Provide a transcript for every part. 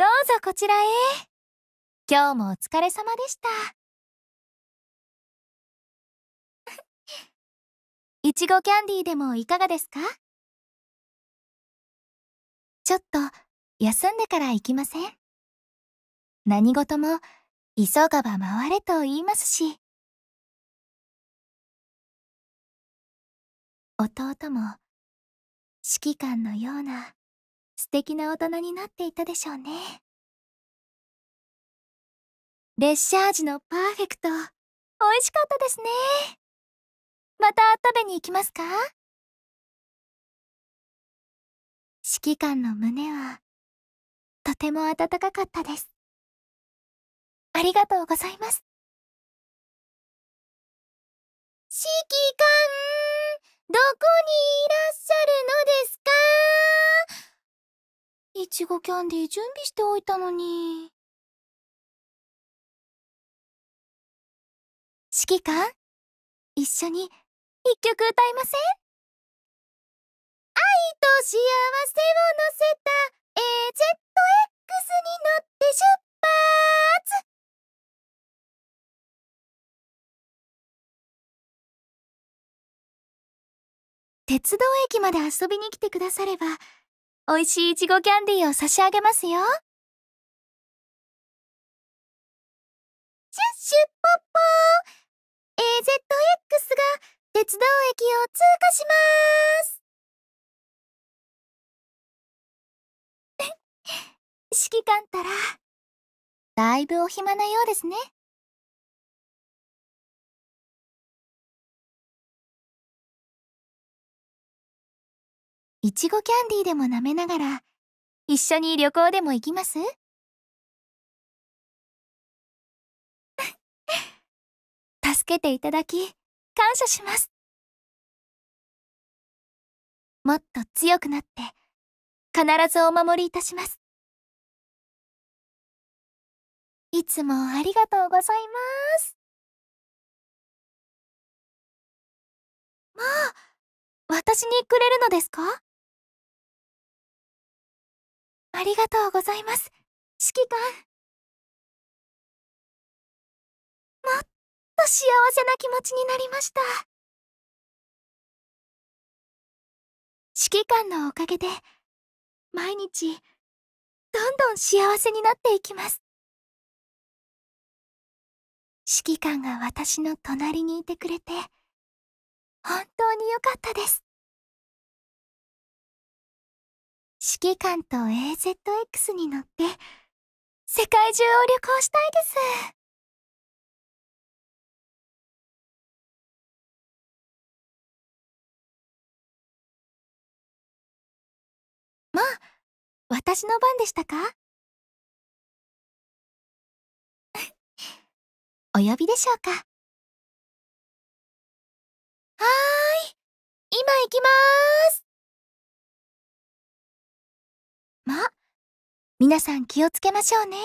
どうぞこちらへ。今日もお疲れ様でした。いちごキャンディーでもいかがですかちょっと休んでから行きません何事も急がば回れと言いますし。弟も指揮官のような素敵な大人になっていたでしょうね。レッシャージのパーフェクト、美味しかったですね。また食べに行きますか指揮官の胸は、とても温かかったです。ありがとうございます。指揮官、どこにいらっしゃるのですかいちごキャンディー準備しておいたのに。指揮官一緒に一曲歌いません愛と幸せを乗せた AZX に乗って出発鉄道駅まで遊びに来てくだされば美味しいイチゴキャンディーを差し上げますよ。シュッシュポッポー !AZX が鉄道駅を通過します 指揮官ったら、だいぶお暇なようですね。いちごキャンディーでも舐めながら一緒に旅行でも行きます 助けていただき感謝しますもっと強くなって必ずお守りいたしますいつもありがとうございますまあ私にくれるのですかありがとうございます、指揮官。もっと幸せな気持ちになりました。指揮官のおかげで、毎日、どんどん幸せになっていきます。指揮官が私の隣にいてくれて、本当に良かったです。指揮官と AZX に乗って世界中を旅行したいです。まあ、私の番でしたか お呼びでしょうかはーい、今行きまーす皆さん気をつけましょうね。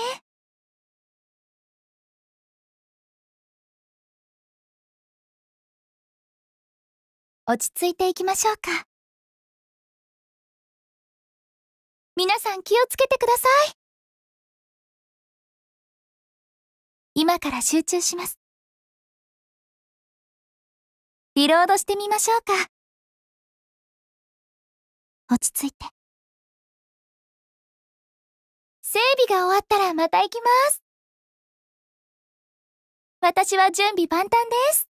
落ち着いていきましょうか。皆さん気をつけてください。今から集中します。リロードしてみましょうか。落ち着いて。整備が終わったらまた行きます。私は準備万端です。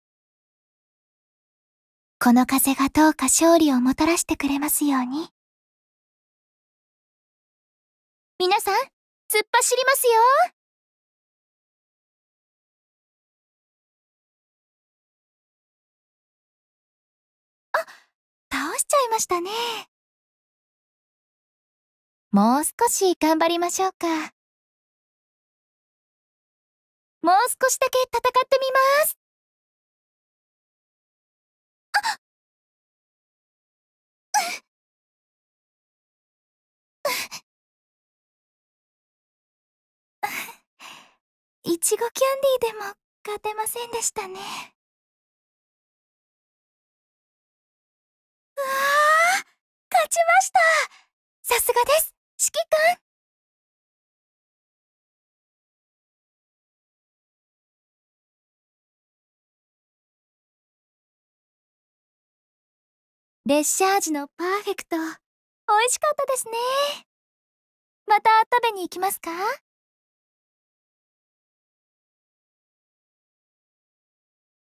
この風がどうか勝利をもたらしてくれますように。皆さん、突っ走りますよあ、倒しちゃいましたね。もう少し頑張りましょうか。もう少しだけ戦ってみますいちごキャンディーでも勝てませんでしたね。うわあ勝ちましたさすがです指揮官列車味のパーフェクト美味しかったですねまた食べに行きますか